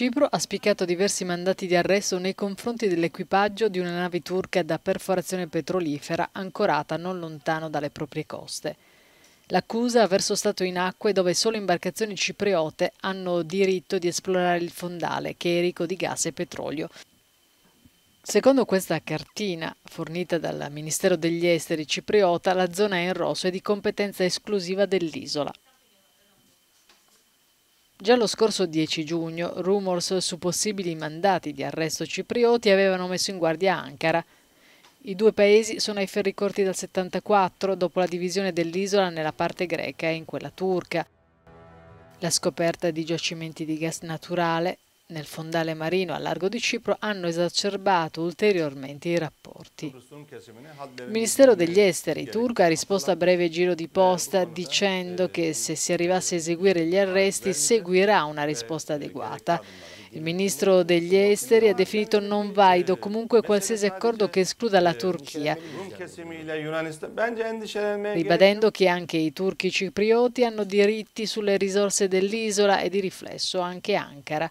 Cipro ha spiccato diversi mandati di arresto nei confronti dell'equipaggio di una nave turca da perforazione petrolifera ancorata non lontano dalle proprie coste. L'accusa ha verso stato in acque dove solo imbarcazioni cipriote hanno diritto di esplorare il fondale, che è ricco di gas e petrolio, Secondo questa cartina, fornita dal Ministero degli Esteri cipriota, la zona in rosso è di competenza esclusiva dell'isola. Già lo scorso 10 giugno, rumors su possibili mandati di arresto ciprioti avevano messo in guardia Ankara. I due paesi sono ai ferri corti dal 74, dopo la divisione dell'isola nella parte greca e in quella turca. La scoperta di giacimenti di gas naturale, nel fondale marino a largo di Cipro hanno esacerbato ulteriormente i rapporti. Il Ministero degli Esteri turco ha risposto a breve giro di posta dicendo che se si arrivasse a eseguire gli arresti seguirà una risposta adeguata. Il ministro degli esteri ha definito non valido comunque qualsiasi accordo che escluda la Turchia, ribadendo che anche i turchi ciprioti hanno diritti sulle risorse dell'isola e di riflesso anche Ankara.